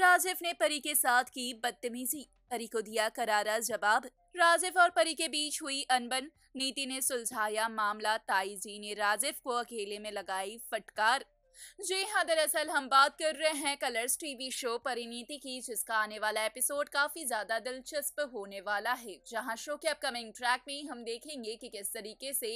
राजीव ने परी के साथ की बदतमीजी परी को दिया करारा जवाब राजीव और परी के बीच हुई अनबन नीति ने सुलझाया मामला ताई जी ने राजीव को अकेले में लगाई फटकार जी हाँ दरअसल हम बात कर रहे हैं कलर्स टीवी शो परिणीति की जिसका आने वाला एपिसोड काफी ज्यादा दिलचस्प होने वाला है जहां शो के अपकमिंग ट्रैक में हम देखेंगे कि किस तरीके से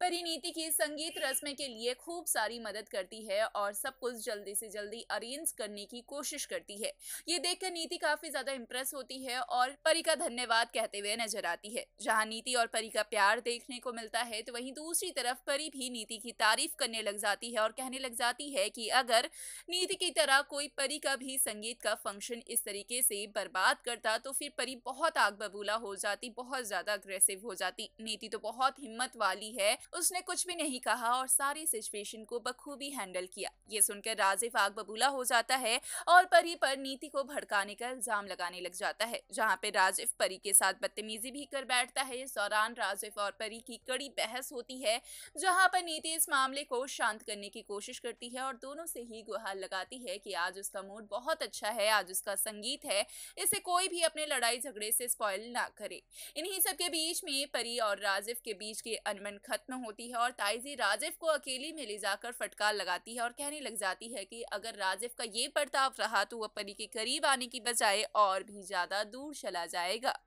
परिणीति की संगीत रस्म के लिए खूब सारी मदद करती है और सब कुछ जल्दी से जल्दी अरेंज करने की कोशिश करती है ये देखकर नीति काफी ज्यादा इम्प्रेस होती है और परी का धन्यवाद कहते हुए नजर आती है जहाँ नीति और परी का प्यार देखने को मिलता है तो वही दूसरी तरफ परी भी नीति की तारीफ करने लग जाती है और कहने लग जाती बताती है कि अगर नीति की तरह कोई परी का भी संगीत का फंक्शन इस तरीके से बर्बाद करता तो फिर परी बहुत आग बबूला हो जाती बहुत ज्यादा अग्रेसिव हो जाती नीति तो बहुत हिम्मत वाली है उसने कुछ भी नहीं कहा और सारी सिचुएशन को बखूबी हैंडल किया ये सुनकर राजिफ आग बबूला हो जाता है और परी पर नीति को भड़काने का इल्जाम लगाने लग जाता है जहाँ पे राजिफ परी के साथ बदतमीजी भी कर बैठता है इस दौरान राजिफ और परी की कड़ी बहस होती है जहाँ पर नीति इस मामले को शांत करने की कोशिश करती है है और दोनों से ही गुहार लगाती है कि आज उसका मूड बहुत अच्छा है आज उसका संगीत है इसे कोई भी अपने लड़ाई झगड़े से स्पॉइल ना करे इन्हीं सब के बीच में परी और राजिफ के बीच की अनबन खत्म होती है और ताइजी राजिफ को अकेली में ले जाकर फटकार लगाती है और कहने लग जाती है कि अगर राजिफ का ये बर्ताव रहा तो वह परी के करीब आने की बजाय और भी ज़्यादा दूर चला जाएगा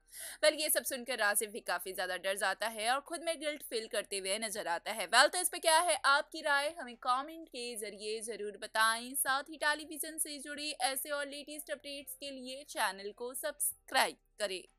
वेल ये सब सुनकर राजिफ भी काफ़ी ज़्यादा डर जाता है और खुद में गिल्ट फील करते हुए नजर आता है वेल तो इस पर क्या है आपकी राय हमें कॉमेंट के जरिए ये ज़रूर बताएं साथ ही टेलीविज़न से जुड़े ऐसे और लेटेस्ट अपडेट्स के लिए चैनल को सब्सक्राइब करें